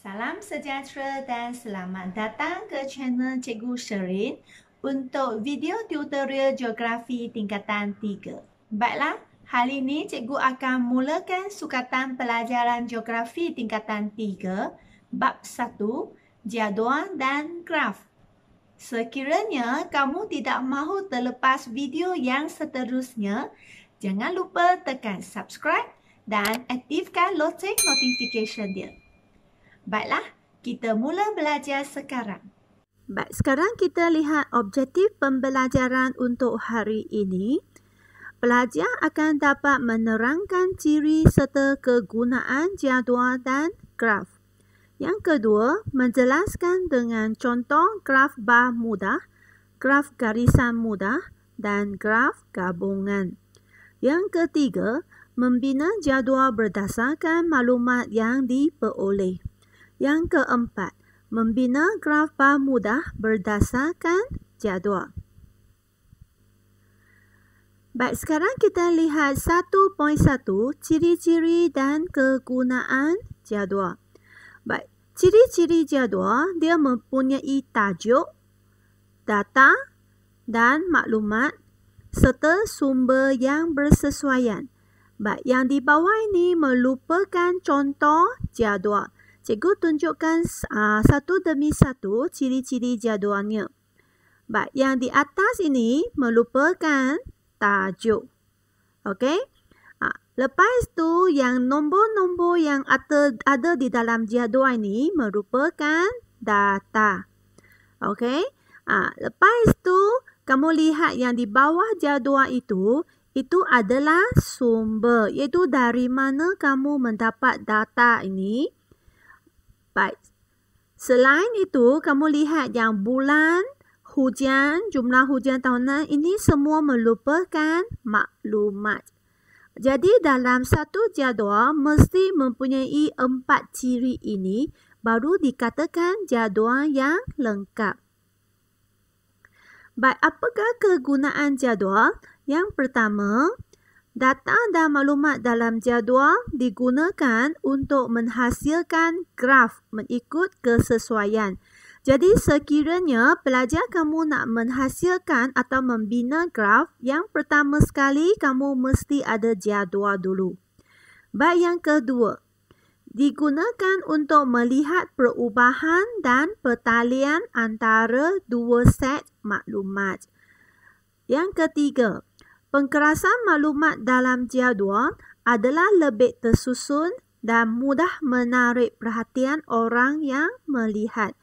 Salam sejahtera dan selamat datang ke channel Cikgu Sherin untuk video tutorial geografi tingkatan 3. Baiklah, hari ini cikgu akan mulakan sukatan pelajaran geografi tingkatan 3, bab 1, jadual dan graf. Sekiranya kamu tidak mahu terlepas video yang seterusnya, jangan lupa tekan subscribe dan aktifkan loceng notification dia. Baiklah, kita mula belajar sekarang. Baik, sekarang kita lihat objektif pembelajaran untuk hari ini. Pelajar akan dapat menerangkan ciri serta kegunaan jadual dan graf. Yang kedua, menjelaskan dengan contoh graf bar mudah, graf garisan mudah dan graf gabungan. Yang ketiga, membina jadual berdasarkan maklumat yang diperoleh. Yang keempat, membina grafa mudah berdasarkan jadual. Baik, sekarang kita lihat 1.1 ciri-ciri dan kegunaan jadual. Baik, ciri-ciri jadual dia mempunyai tajuk, data dan maklumat serta sumber yang bersesuaian. Baik, yang di bawah ini melupakan contoh jadual. Cikgu tunjukkan uh, satu demi satu ciri-ciri jadualnya. Baik, yang di atas ini melupakan tajuk. Okey? Uh, lepas tu yang nombor-nombor yang ada, ada di dalam jadual ini merupakan data. Okey? Uh, lepas tu kamu lihat yang di bawah jadual itu itu adalah sumber iaitu dari mana kamu mendapat data ini baik. Selain itu, kamu lihat yang bulan, hujan, jumlah hujan tahunan ini semua melupakan maklumat. Jadi dalam satu jadual mesti mempunyai empat ciri ini baru dikatakan jadual yang lengkap. Baik, apakah kegunaan jadual? Yang pertama, Data dan maklumat dalam jadual digunakan untuk menghasilkan graf mengikut kesesuaian. Jadi sekiranya pelajar kamu nak menghasilkan atau membina graf, yang pertama sekali kamu mesti ada jadual dulu. Baik yang kedua, digunakan untuk melihat perubahan dan pertalian antara dua set maklumat. Yang ketiga, Pengkerasan maklumat dalam jadual adalah lebih tersusun dan mudah menarik perhatian orang yang melihat.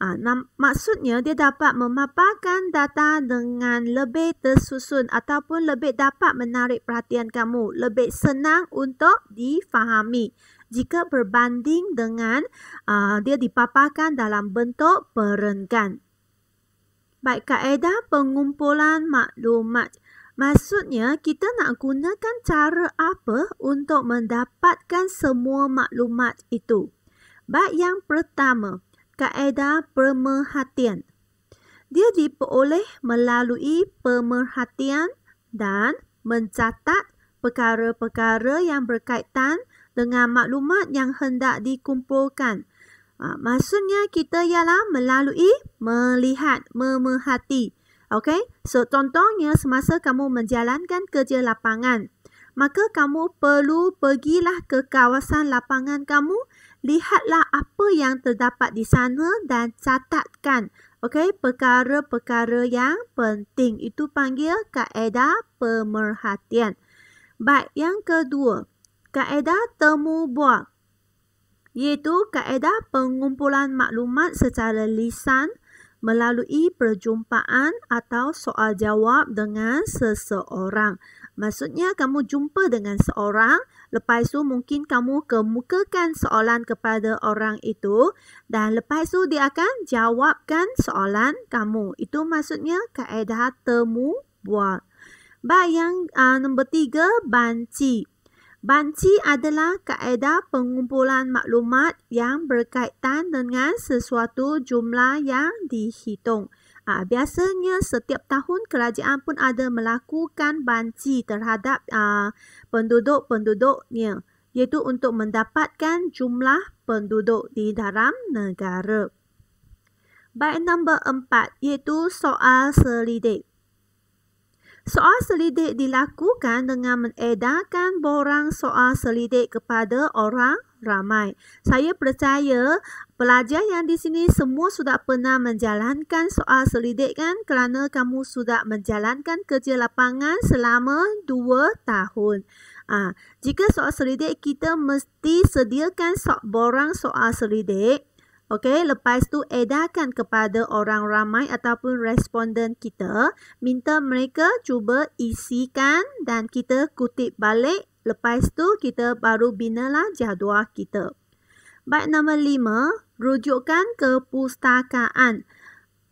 Ah, maksudnya dia dapat memaparkan data dengan lebih tersusun ataupun lebih dapat menarik perhatian kamu, lebih senang untuk difahami jika berbanding dengan uh, dia dipaparkan dalam bentuk perenggan. Baik kaedah pengumpulan maklumat Maksudnya kita nak gunakan cara apa untuk mendapatkan semua maklumat itu. Baik yang pertama, kaedah pemerhatian. Dia diperoleh melalui pemerhatian dan mencatat perkara-perkara yang berkaitan dengan maklumat yang hendak dikumpulkan. Ah, maksudnya kita ialah melalui melihat, memerhati. Okay, so contohnya semasa kamu menjalankan kerja lapangan, maka kamu perlu pergilah ke kawasan lapangan kamu, lihatlah apa yang terdapat di sana dan catatkan. Okay, perkara-perkara yang penting itu panggil kaedah pemerhatian. Baik, yang kedua, kaedah temu buat iaitu kaedah pengumpulan maklumat secara lisan melalui perjumpaan atau soal jawab dengan seseorang. Maksudnya kamu jumpa dengan seorang, lepas tu mungkin kamu kemukakan soalan kepada orang itu dan lepas tu dia akan jawabkan soalan kamu. Itu maksudnya kaedah temu buat. Baik yang uh, nombor tiga, banci. Banci adalah kaedah pengumpulan maklumat yang berkaitan dengan sesuatu jumlah yang dihitung. Ha, biasanya setiap tahun kerajaan pun ada melakukan banci terhadap uh, penduduk-penduduknya iaitu untuk mendapatkan jumlah penduduk di dalam negara. Baik nombor empat iaitu soal selidik. Soal selidik dilakukan dengan mengedarkan borang soal selidik kepada orang ramai. Saya percaya pelajar yang di sini semua sudah pernah menjalankan soal selidik kan kerana kamu sudah menjalankan kerja lapangan selama 2 tahun. ha, jika soal selidik kita mesti sediakan borang soal selidik. Okey, lepas tu edarkan kepada orang ramai ataupun responden kita, minta mereka cuba isikan dan kita kutip balik. Lepas tu kita baru binalah jadual kita. Baik nombor lima, rujukkan ke pustakaan.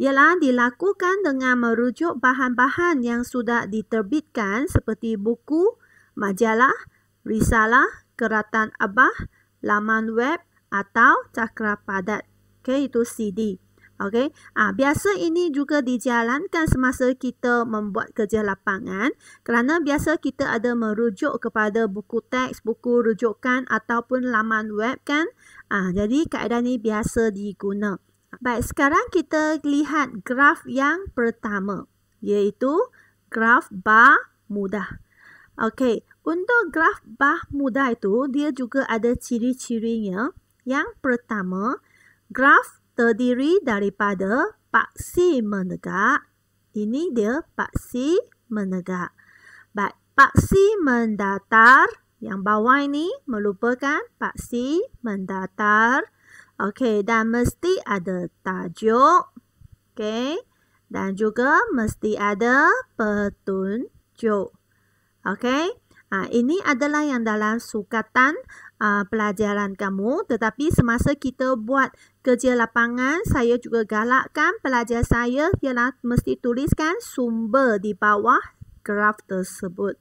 Ialah dilakukan dengan merujuk bahan-bahan yang sudah diterbitkan seperti buku, majalah, risalah, keratan abah, laman web atau cakra padat okay, itu CD. Okay, ah biasa ini juga dijalankan semasa kita membuat kerja lapangan kerana biasa kita ada merujuk kepada buku teks, buku rujukan ataupun laman web kan. Ah jadi kaedah ini biasa diguna. Baik, sekarang kita lihat graf yang pertama iaitu graf bar mudah. Okay, untuk graf bar mudah itu dia juga ada ciri-cirinya. Yang pertama, Graf terdiri daripada paksi menegak. Ini dia paksi menegak. Baik, paksi mendatar. Yang bawah ini melupakan paksi mendatar. Okey, dan mesti ada tajuk. Okey, dan juga mesti ada petunjuk. Okey, ha, ini adalah yang dalam sukatan uh, pelajaran kamu tetapi semasa kita buat kerja lapangan saya juga galakkan pelajar saya ialah mesti tuliskan sumber di bawah graf tersebut.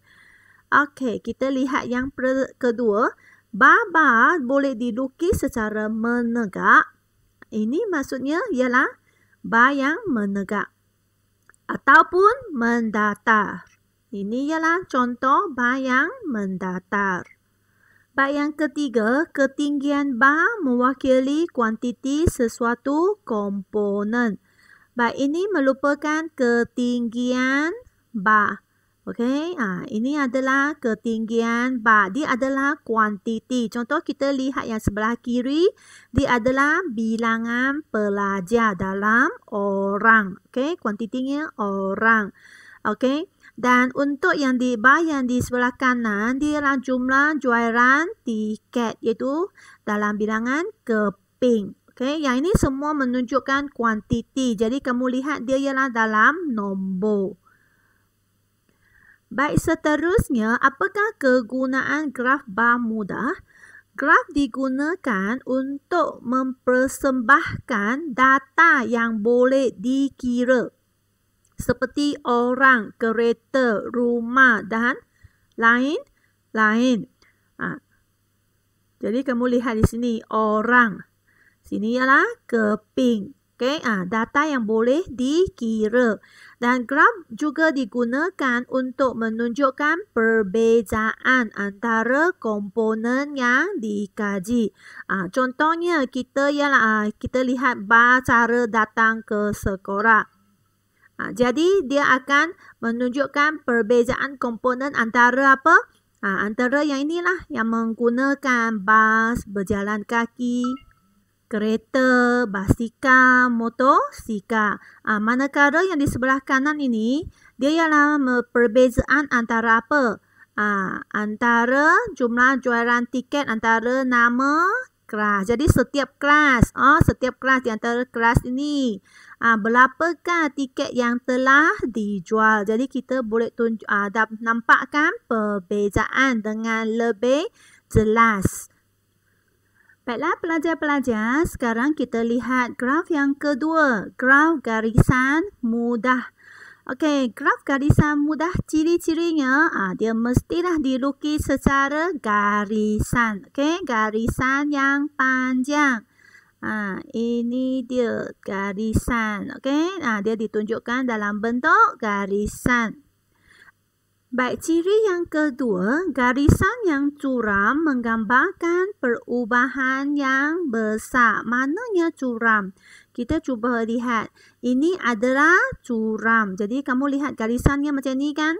Okey, kita lihat yang kedua. Baba boleh dilukis secara menegak. Ini maksudnya ialah bayang menegak ataupun mendatar. Ini ialah contoh bayang mendatar. Tempat yang ketiga, ketinggian bar mewakili kuantiti sesuatu komponen. Bar ini melupakan ketinggian bar. Okey, ah ini adalah ketinggian bar. Dia adalah kuantiti. Contoh kita lihat yang sebelah kiri, dia adalah bilangan pelajar dalam orang. Okey, kuantitinya orang. Okey. Dan untuk yang di bahagian di sebelah kanan, dia adalah jumlah juairan tiket iaitu dalam bilangan keping. Okay, yang ini semua menunjukkan kuantiti. Jadi, kamu lihat dia ialah dalam nombor. Baik, seterusnya, apakah kegunaan graf bar mudah? Graf digunakan untuk mempersembahkan data yang boleh dikira seperti orang, kereta, rumah dan lain-lain. Ha. Jadi kamu lihat di sini orang. Sini ialah keping. Okay, ha. data yang boleh dikira. Dan graf juga digunakan untuk menunjukkan perbezaan antara komponen yang dikaji. Ha. contohnya kita ialah ha. kita lihat bar cara datang ke sekolah. Ha, jadi dia akan menunjukkan perbezaan komponen antara apa? Ha, antara yang inilah yang menggunakan bas, berjalan kaki, kereta, basikal, motor, sikal. Ha, manakala yang di sebelah kanan ini, dia ialah perbezaan antara apa? Ha, antara jumlah jualan tiket antara nama kelas. Jadi setiap kelas, oh, setiap kelas di antara kelas ini, Ah ha, berapakah tiket yang telah dijual? Jadi kita boleh tunjuk ah ha, nampakkan perbezaan dengan lebih jelas. Baiklah pelajar-pelajar, sekarang kita lihat graf yang kedua, graf garisan mudah. Okey, graf garisan mudah ciri-cirinya ah ha, dia mestilah dilukis secara garisan. Okey, garisan yang panjang. Ha, ini dia garisan. Okay? Ha, dia ditunjukkan dalam bentuk garisan. Baik, ciri yang kedua, garisan yang curam menggambarkan perubahan yang besar. Mananya curam? Kita cuba lihat. Ini adalah curam. Jadi, kamu lihat garisannya macam ni kan?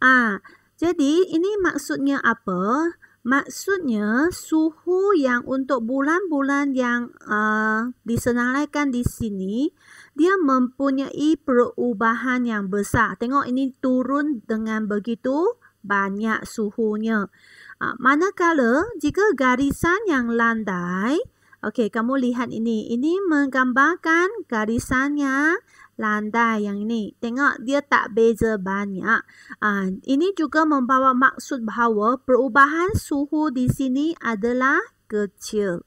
Ah, Jadi, ini maksudnya Apa? Maksudnya suhu yang untuk bulan-bulan yang uh, disenaraikan di sini dia mempunyai perubahan yang besar. Tengok ini turun dengan begitu banyak suhunya. Uh, manakala jika garisan yang landai, okey kamu lihat ini. Ini menggambarkan garisannya Landa yang ini. Tengok dia tak beza banyak. Uh, ini juga membawa maksud bahawa perubahan suhu di sini adalah kecil.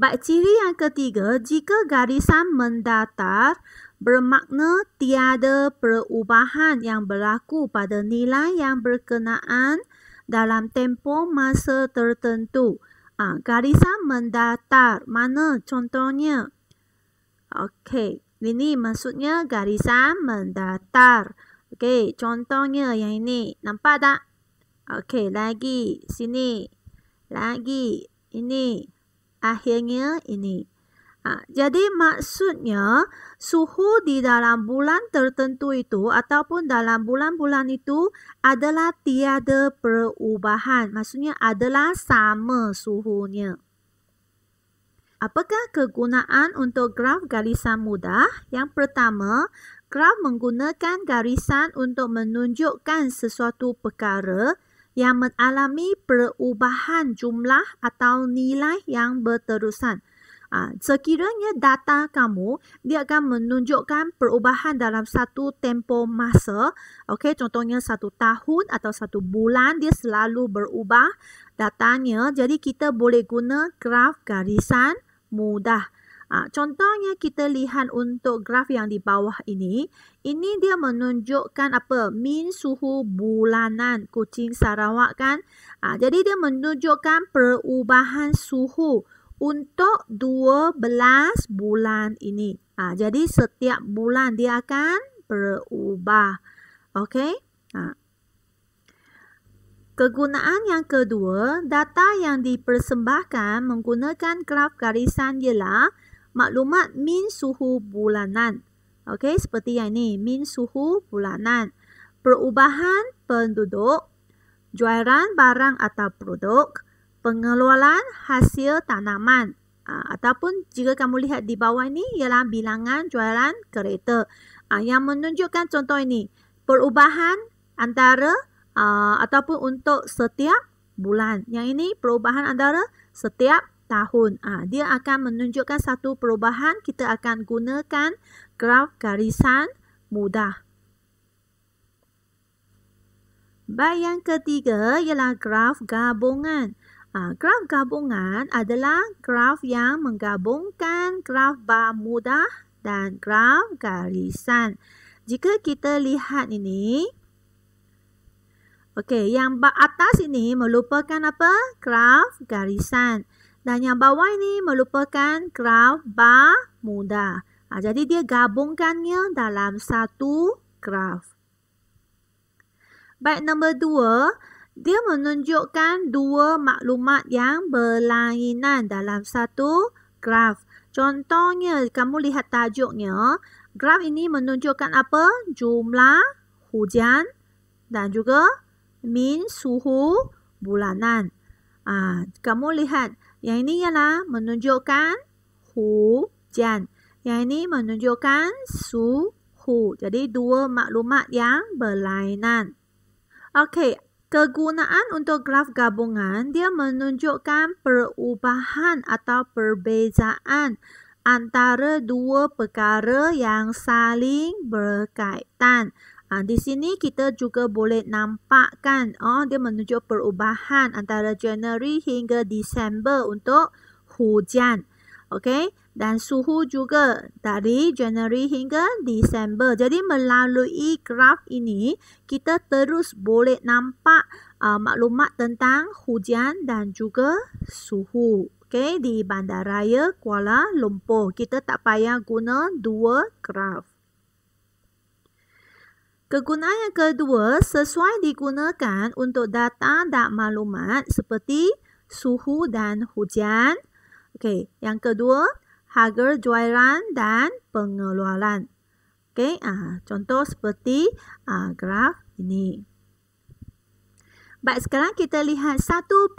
Ciri yang ketiga, jika garisan mendatar bermakna tiada perubahan yang berlaku pada nilai yang berkenaan dalam tempoh masa tertentu. Ha, garisan mendatar mana contohnya Okey, ini maksudnya garisan mendatar. Okey, contohnya yang ini. Nampak tak? Okey, lagi sini. Lagi ini. Akhirnya ini. Ha, jadi maksudnya suhu di dalam bulan tertentu itu ataupun dalam bulan-bulan itu adalah tiada perubahan. Maksudnya adalah sama suhunya. Apakah kegunaan untuk graf garisan mudah? Yang pertama, graf menggunakan garisan untuk menunjukkan sesuatu perkara yang mengalami perubahan jumlah atau nilai yang berterusan. Ah, sekiranya data kamu, dia akan menunjukkan perubahan dalam satu tempo masa. Okay, contohnya satu tahun atau satu bulan, dia selalu berubah datanya. Jadi kita boleh guna graf garisan mudah. Ha, contohnya kita lihat untuk graf yang di bawah ini, ini dia menunjukkan apa? Min suhu bulanan kucing Sarawak kan? Ha, jadi dia menunjukkan perubahan suhu untuk 12 bulan ini. Ha, jadi setiap bulan dia akan berubah. Okay? Ha. Kegunaan yang kedua, data yang dipersembahkan menggunakan graf garisan ialah maklumat min suhu bulanan. Okey, seperti yang ini, min suhu bulanan. Perubahan penduduk, jualan barang atau produk, pengeluaran hasil tanaman. Ah, ataupun jika kamu lihat di bawah ini ialah bilangan jualan kereta. Ah, yang menunjukkan contoh ini, perubahan antara Ah, ataupun untuk setiap bulan. Yang ini perubahan antara setiap tahun. Aa, ah, dia akan menunjukkan satu perubahan. Kita akan gunakan graf garisan mudah. Baik yang ketiga ialah graf gabungan. Ha, graf gabungan adalah graf yang menggabungkan graf bar mudah dan graf garisan. Jika kita lihat ini, Okey, yang atas ini melupakan apa? Graf garisan. Dan yang bawah ini melupakan graf bermuda. Ha, jadi dia gabungkannya dalam satu graf. Baik nombor dua, dia menunjukkan dua maklumat yang berlainan dalam satu graf. Contohnya, kamu lihat tajuknya, graf ini menunjukkan apa? Jumlah hujan dan juga min suhu bulanan. Ah, kamu lihat, yang ini ialah menunjukkan hujan. Yang ini menunjukkan suhu. Jadi dua maklumat yang berlainan. Okey, kegunaan untuk graf gabungan dia menunjukkan perubahan atau perbezaan antara dua perkara yang saling berkaitan. Ha, di sini kita juga boleh nampak kan oh, dia menuju perubahan antara Januari hingga Disember untuk hujan. Okay? Dan suhu juga dari Januari hingga Disember. Jadi melalui graf ini, kita terus boleh nampak uh, maklumat tentang hujan dan juga suhu. Okay? Di Bandaraya Kuala Lumpur, kita tak payah guna dua graf. Kegunaan yang kedua sesuai digunakan untuk data dan maklumat seperti suhu dan hujan. Okey, yang kedua harga jualan dan pengeluaran. Okey, ah contoh seperti ah graf ini. Baik, sekarang kita lihat 1.3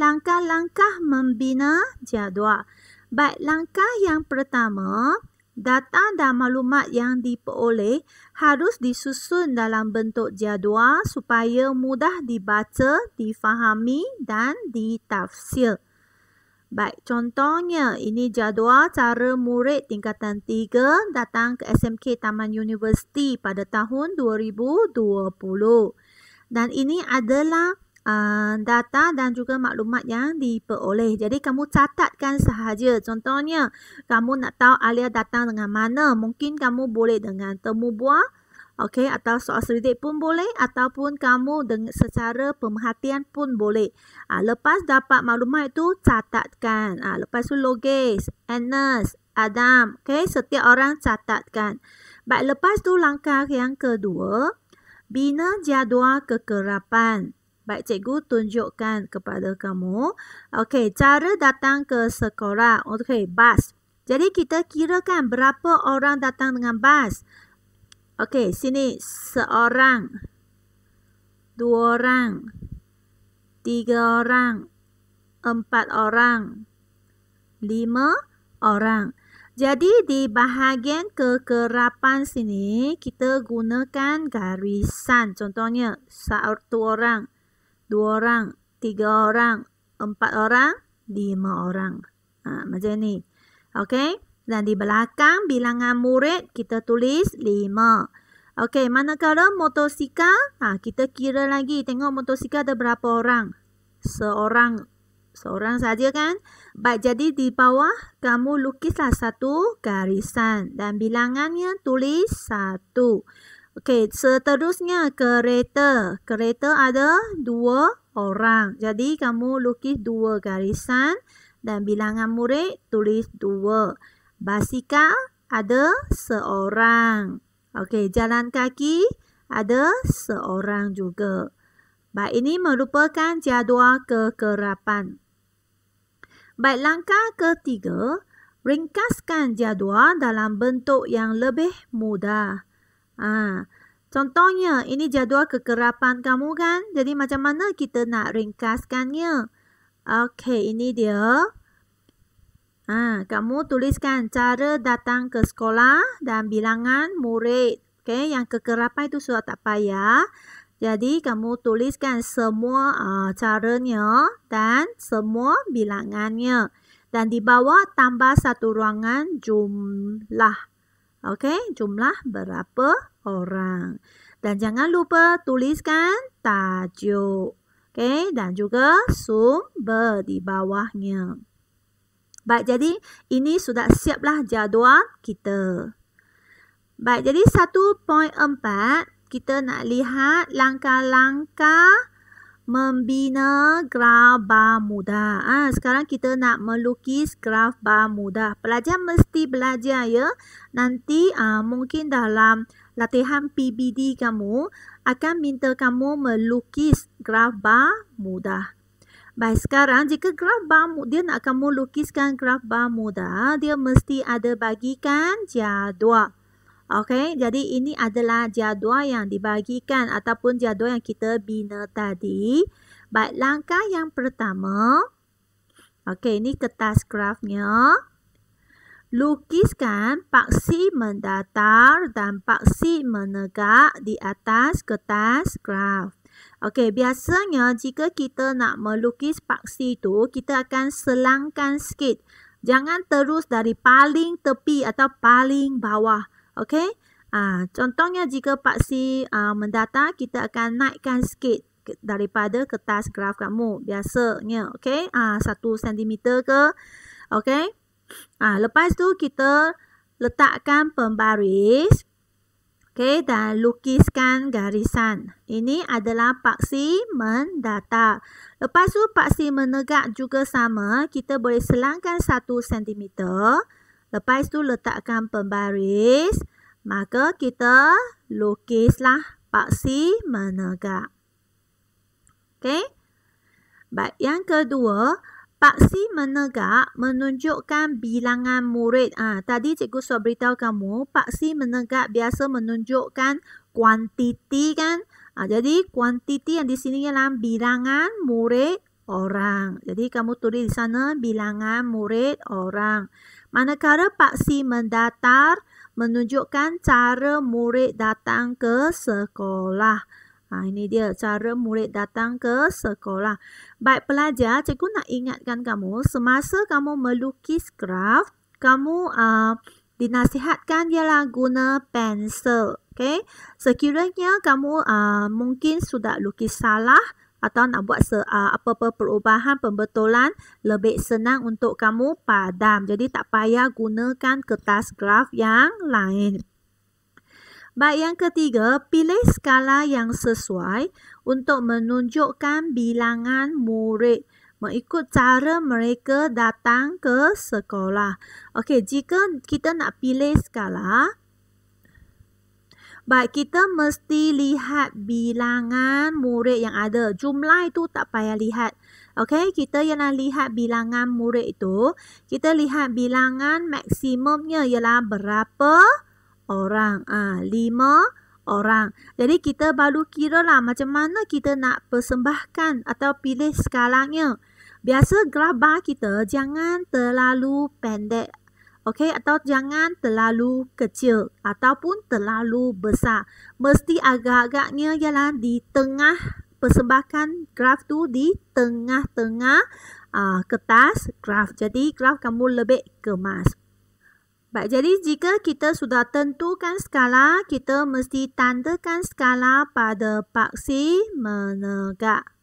langkah-langkah membina jadual. Baik, langkah yang pertama, Data dan maklumat yang diperoleh harus disusun dalam bentuk jadual supaya mudah dibaca, difahami dan ditafsir. Baik, contohnya ini jadual cara murid tingkatan 3 datang ke SMK Taman Universiti pada tahun 2020. Dan ini adalah uh, data dan juga maklumat yang diperoleh. Jadi kamu catatkan sahaja. Contohnya, kamu nak tahu alia datang dengan mana, mungkin kamu boleh dengan temu buah, okay, atau soal seridik pun boleh, ataupun kamu dengan secara pemerhatian pun boleh. Uh, lepas dapat maklumat itu, catatkan. Uh, lepas itu logis, Enes, Adam, okay, setiap orang catatkan. Baik, lepas tu langkah yang kedua, bina jadual kekerapan baik cikgu tunjukkan kepada kamu. Okey, cara datang ke sekolah. Okey, bas. Jadi kita kirakan berapa orang datang dengan bas. Okey, sini seorang, dua orang, tiga orang, empat orang, lima orang. Jadi di bahagian kekerapan sini kita gunakan garisan. Contohnya satu orang, dua orang, tiga orang, empat orang, lima orang. Ha, macam ni. Okey. Dan di belakang bilangan murid kita tulis lima. Okey. Manakala motosikal, ha, kita kira lagi. Tengok motosikal ada berapa orang. Seorang. Seorang saja kan. Baik. Jadi di bawah kamu lukislah satu garisan. Dan bilangannya tulis satu. Satu. Okey, seterusnya kereta. Kereta ada dua orang. Jadi, kamu lukis dua garisan dan bilangan murid tulis dua. Basikal ada seorang. Okey, jalan kaki ada seorang juga. Baik, ini merupakan jadual kekerapan. Baik, langkah ketiga, ringkaskan jadual dalam bentuk yang lebih mudah. Ha. Contohnya, ini jadual kekerapan kamu kan? Jadi macam mana kita nak ringkaskannya? Okey, ini dia. Ha, kamu tuliskan cara datang ke sekolah dan bilangan murid. Okey, yang kekerapan itu sudah tak payah. Jadi kamu tuliskan semua uh, caranya dan semua bilangannya. Dan di bawah tambah satu ruangan jumlah. Okey, jumlah berapa orang. Dan jangan lupa tuliskan tajuk. Okey, dan juga sumber di bawahnya. Baik, jadi ini sudah siaplah jadual kita. Baik, jadi 1.4 kita nak lihat langkah-langkah membina graf bermuda. Ha, ah, sekarang kita nak melukis graf bermuda. Pelajar mesti belajar ya. Nanti uh, mungkin dalam latihan PBD kamu akan minta kamu melukis graf bermuda. Baik, sekarang jika graf bermuda, dia nak kamu lukiskan graf bermuda, dia mesti ada bagikan jadual. Okey, jadi ini adalah jadual yang dibagikan ataupun jadual yang kita bina tadi. Baik, langkah yang pertama. Okey, ini kertas grafnya. Lukiskan paksi mendatar dan paksi menegak di atas kertas graf. Okey, biasanya jika kita nak melukis paksi itu, kita akan selangkan sikit. Jangan terus dari paling tepi atau paling bawah. Okay. Uh, ah, contohnya jika paksi uh, ah, mendata, kita akan naikkan sikit daripada kertas graf kamu. Biasanya. Okay. Uh, ah, satu sentimeter ke. Okay. Uh, lepas tu kita letakkan pembaris. Okay. Dan lukiskan garisan. Ini adalah paksi mendata. Lepas tu paksi menegak juga sama. Kita boleh selangkan satu sentimeter. Lepas tu letakkan pembaris. Maka kita lukislah paksi menegak. Okey. Baik, yang kedua, paksi menegak menunjukkan bilangan murid. Ah, ha, tadi cikgu sudah beritahu kamu, paksi menegak biasa menunjukkan kuantiti kan? Ha, jadi kuantiti yang di sini ialah bilangan murid orang. Jadi kamu tulis di sana bilangan murid orang. Manakala paksi mendatar menunjukkan cara murid datang ke sekolah. Ha, ini dia cara murid datang ke sekolah. Baik pelajar, cikgu nak ingatkan kamu semasa kamu melukis graf, kamu uh, dinasihatkan ialah guna pensel. Okay? Sekiranya kamu uh, mungkin sudah lukis salah, atau nak buat se, uh, apa-apa perubahan pembetulan lebih senang untuk kamu padam jadi tak payah gunakan kertas graf yang lain Baik yang ketiga, pilih skala yang sesuai untuk menunjukkan bilangan murid mengikut cara mereka datang ke sekolah. Okey, jika kita nak pilih skala, Baik, kita mesti lihat bilangan murid yang ada. Jumlah itu tak payah lihat. Okey, kita yang nak lihat bilangan murid itu. Kita lihat bilangan maksimumnya ialah berapa orang. Ah, ha, lima orang. Jadi kita baru kira lah macam mana kita nak persembahkan atau pilih skalanya. Biasa graf bar kita jangan terlalu pendek Okay atau jangan terlalu kecil ataupun terlalu besar. Mesti agak-agaknya ialah di tengah persembahkan graf tu di tengah-tengah uh, kertas graf. Jadi graf kamu lebih kemas. Baik, jadi jika kita sudah tentukan skala, kita mesti tandakan skala pada paksi menegak.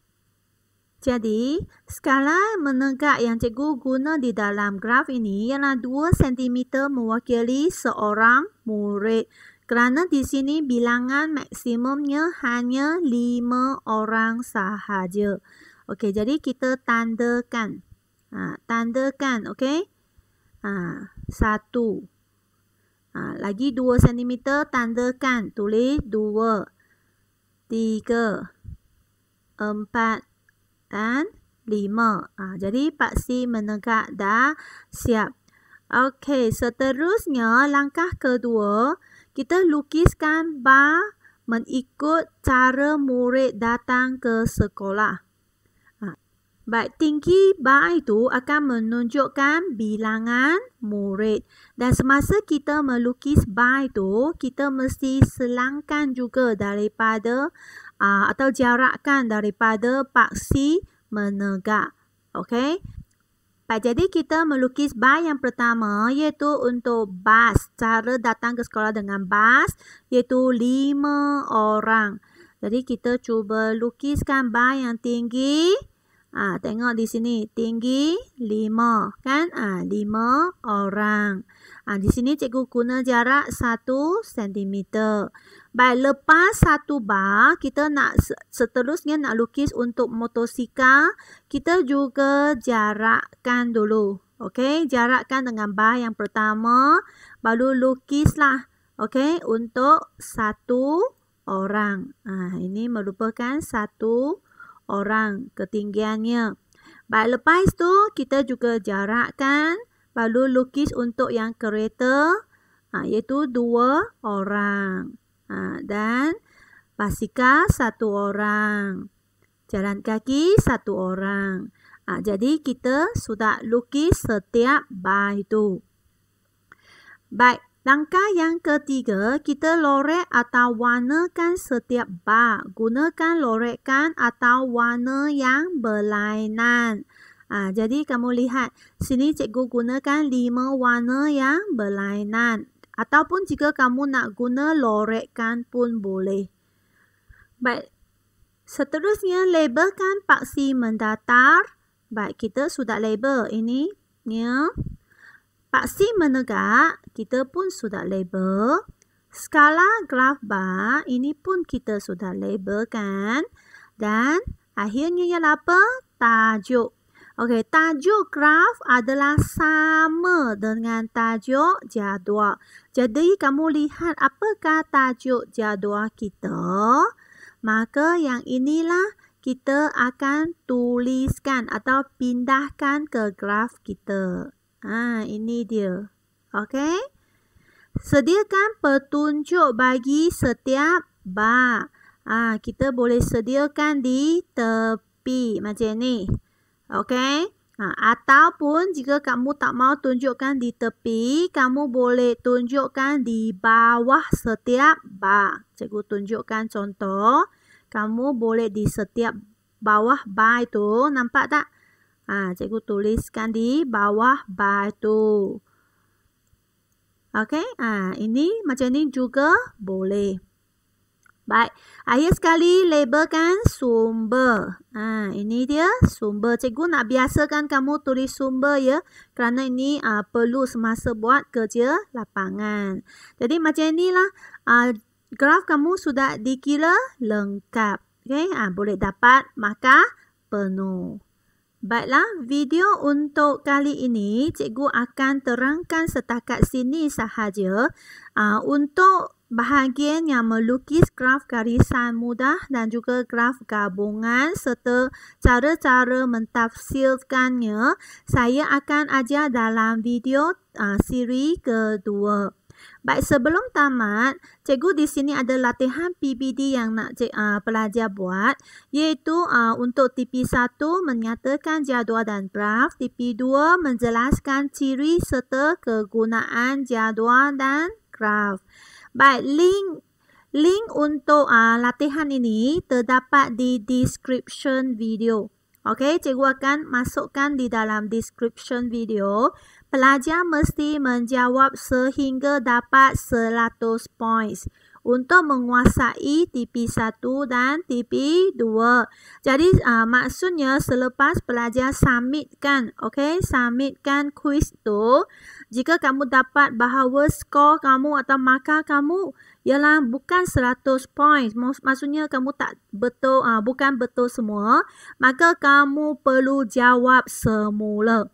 Jadi, skala menegak yang cikgu guna di dalam graf ini ialah 2 cm mewakili seorang murid. Kerana di sini bilangan maksimumnya hanya 5 orang sahaja. Okey, jadi kita tandakan. Ha, tandakan, okey. Ha, satu. Ha, lagi 2 cm, tandakan. Tulis 2. 3. 4 dan lima. Ha, jadi paksi menegak dah siap. Okey, seterusnya langkah kedua, kita lukiskan bar mengikut cara murid datang ke sekolah. Ha, baik, tinggi bar itu akan menunjukkan bilangan murid. Dan semasa kita melukis bar itu, kita mesti selangkan juga daripada uh, atau jarakkan daripada paksi menegak. Okey. Baik, jadi kita melukis bar yang pertama iaitu untuk bas. Cara datang ke sekolah dengan bas iaitu lima orang. Jadi kita cuba lukiskan bar yang tinggi. ha, tengok di sini tinggi lima kan? ha, lima orang. Ah di sini cikgu guna jarak 1 cm. Baik, lepas satu bar, kita nak seterusnya nak lukis untuk motosikal. Kita juga jarakkan dulu. Okey, jarakkan dengan bar yang pertama. Baru lukislah. Okey, untuk satu orang. ah ini merupakan satu orang ketinggiannya. Baik, lepas tu kita juga jarakkan lalu lukis untuk yang kereta ha, iaitu dua orang ha, dan basikal satu orang jalan kaki satu orang ha, jadi kita sudah lukis setiap bar itu baik langkah yang ketiga kita lorek atau warnakan setiap bar gunakan lorekan atau warna yang berlainan Ha, jadi kamu lihat sini cikgu gunakan lima warna yang berlainan. Ataupun jika kamu nak guna lorekkan pun boleh. Baik, seterusnya labelkan paksi mendatar. Baik, kita sudah label ini. Ya. Paksi menegak, kita pun sudah label. Skala graf bar, ini pun kita sudah labelkan. Dan akhirnya ialah apa? Tajuk. Okey, tajuk graf adalah sama dengan tajuk jadual. Jadi kamu lihat apakah tajuk jadual kita? Maka yang inilah kita akan tuliskan atau pindahkan ke graf kita. Ah, ha, ini dia. Okey. Sediakan petunjuk bagi setiap bar. Ah, ha, kita boleh sediakan di tepi macam ni. Okey? Ha, ataupun jika kamu tak mau tunjukkan di tepi, kamu boleh tunjukkan di bawah setiap bar. Cikgu tunjukkan contoh. Kamu boleh di setiap bawah bar itu. Nampak tak? Ha, cikgu tuliskan di bawah bar itu. Okey? Ha, ini macam ni juga boleh. Baik, akhir sekali labelkan sumber. Ha, ini dia sumber. Cikgu nak biasakan kamu tulis sumber ya. Kerana ini uh, perlu semasa buat kerja lapangan. Jadi macam inilah uh, graf kamu sudah dikira lengkap. Okay? Ha, boleh dapat maka penuh. Baiklah, video untuk kali ini cikgu akan terangkan setakat sini sahaja. Uh, untuk bahagian yang melukis graf garisan mudah dan juga graf gabungan serta cara-cara mentafsirkannya, saya akan ajar dalam video uh, siri kedua. Baik, sebelum tamat, cikgu di sini ada latihan PBD yang nak cik, uh, pelajar buat iaitu uh, untuk TP1 menyatakan jadual dan graf, TP2 menjelaskan ciri serta kegunaan jadual dan Graf. Baik, link link untuk uh, latihan ini terdapat di description video. Okey, cikgu akan masukkan di dalam description video. Pelajar mesti menjawab sehingga dapat 100 points untuk menguasai TP1 dan TP2. Jadi uh, maksudnya selepas belajar kan, okay, kan quiz tu, jika kamu dapat bahawa skor kamu atau maka kamu ialah bukan 100 points, maksudnya kamu tak betul, uh, bukan betul semua, maka kamu perlu jawab semula.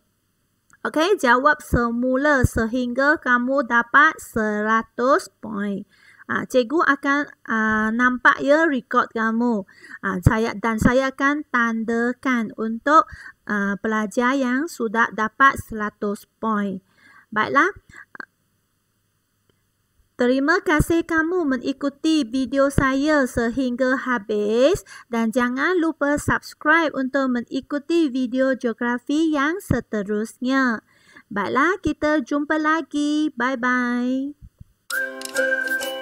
Okay, jawab semula sehingga kamu dapat 100 point. Ah, akan ah, nampak ya record kamu. Ah, saya dan saya akan tandakan untuk ah, pelajar yang sudah dapat 100 point. Baiklah. Terima kasih kamu mengikuti video saya sehingga habis dan jangan lupa subscribe untuk mengikuti video geografi yang seterusnya. Baiklah, kita jumpa lagi. Bye-bye.